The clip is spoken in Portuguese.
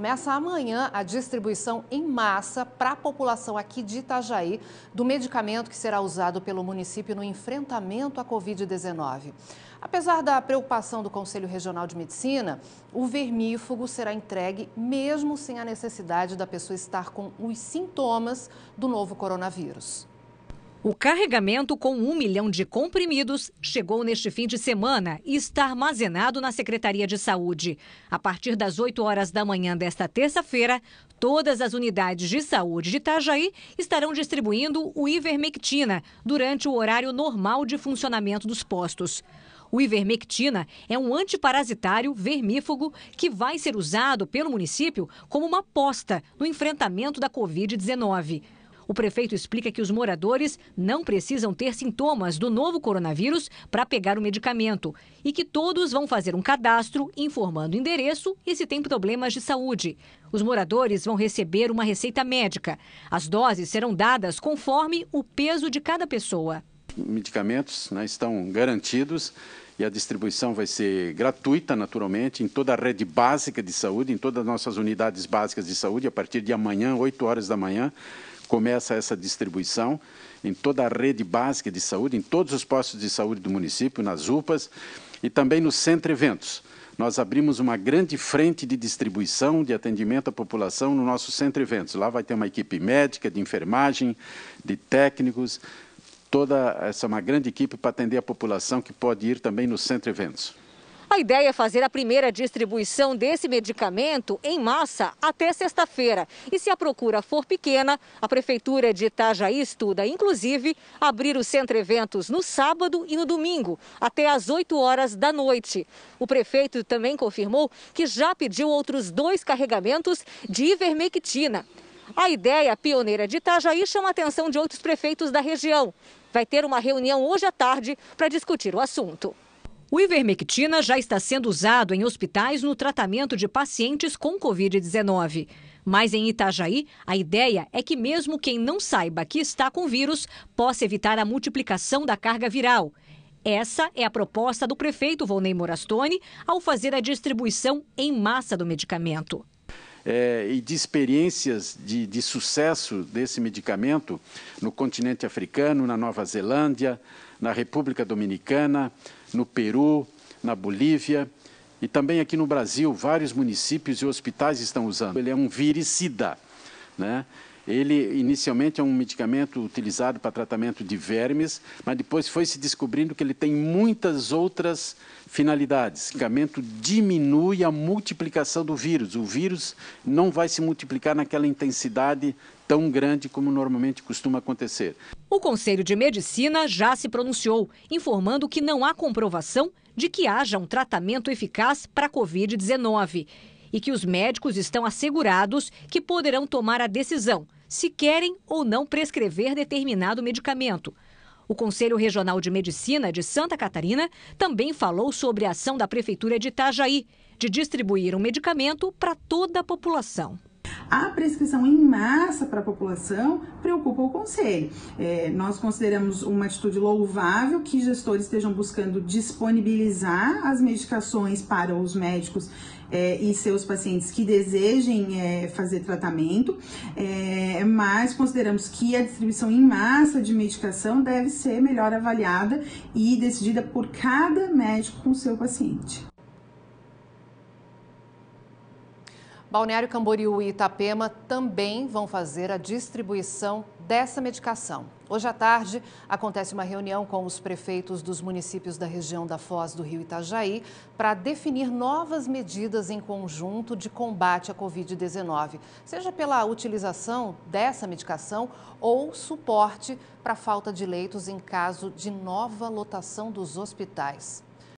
Começa amanhã a distribuição em massa para a população aqui de Itajaí do medicamento que será usado pelo município no enfrentamento à Covid-19. Apesar da preocupação do Conselho Regional de Medicina, o vermífugo será entregue mesmo sem a necessidade da pessoa estar com os sintomas do novo coronavírus. O carregamento com um milhão de comprimidos chegou neste fim de semana e está armazenado na Secretaria de Saúde. A partir das 8 horas da manhã desta terça-feira, todas as unidades de saúde de Itajaí estarão distribuindo o ivermectina durante o horário normal de funcionamento dos postos. O ivermectina é um antiparasitário vermífugo que vai ser usado pelo município como uma aposta no enfrentamento da Covid-19. O prefeito explica que os moradores não precisam ter sintomas do novo coronavírus para pegar o medicamento e que todos vão fazer um cadastro informando o endereço e se tem problemas de saúde. Os moradores vão receber uma receita médica. As doses serão dadas conforme o peso de cada pessoa medicamentos né, estão garantidos e a distribuição vai ser gratuita, naturalmente, em toda a rede básica de saúde, em todas as nossas unidades básicas de saúde. A partir de amanhã, 8 horas da manhã, começa essa distribuição em toda a rede básica de saúde, em todos os postos de saúde do município, nas UPAs e também no Centro Eventos. Nós abrimos uma grande frente de distribuição, de atendimento à população no nosso Centro Eventos. Lá vai ter uma equipe médica, de enfermagem, de técnicos, toda essa uma grande equipe para atender a população que pode ir também no centro eventos. A ideia é fazer a primeira distribuição desse medicamento em massa até sexta-feira. E se a procura for pequena, a Prefeitura de Itajaí estuda, inclusive, abrir o centro eventos no sábado e no domingo, até às 8 horas da noite. O prefeito também confirmou que já pediu outros dois carregamentos de ivermectina. A ideia pioneira de Itajaí chama a atenção de outros prefeitos da região. Vai ter uma reunião hoje à tarde para discutir o assunto. O ivermectina já está sendo usado em hospitais no tratamento de pacientes com Covid-19. Mas em Itajaí, a ideia é que mesmo quem não saiba que está com vírus possa evitar a multiplicação da carga viral. Essa é a proposta do prefeito Volney Morastone ao fazer a distribuição em massa do medicamento é, e de experiências de, de sucesso desse medicamento no continente africano, na Nova Zelândia, na República Dominicana, no Peru, na Bolívia e também aqui no Brasil, vários municípios e hospitais estão usando. Ele é um viricida, né? Ele inicialmente é um medicamento utilizado para tratamento de vermes, mas depois foi se descobrindo que ele tem muitas outras finalidades. O medicamento diminui a multiplicação do vírus. O vírus não vai se multiplicar naquela intensidade tão grande como normalmente costuma acontecer. O Conselho de Medicina já se pronunciou, informando que não há comprovação de que haja um tratamento eficaz para a Covid-19 e que os médicos estão assegurados que poderão tomar a decisão se querem ou não prescrever determinado medicamento. O Conselho Regional de Medicina de Santa Catarina também falou sobre a ação da Prefeitura de Itajaí de distribuir um medicamento para toda a população a prescrição em massa para a população preocupa o Conselho. É, nós consideramos uma atitude louvável que gestores estejam buscando disponibilizar as medicações para os médicos é, e seus pacientes que desejem é, fazer tratamento, é, mas consideramos que a distribuição em massa de medicação deve ser melhor avaliada e decidida por cada médico com seu paciente. Balneário Camboriú e Itapema também vão fazer a distribuição dessa medicação. Hoje à tarde acontece uma reunião com os prefeitos dos municípios da região da Foz do Rio Itajaí para definir novas medidas em conjunto de combate à Covid-19, seja pela utilização dessa medicação ou suporte para falta de leitos em caso de nova lotação dos hospitais.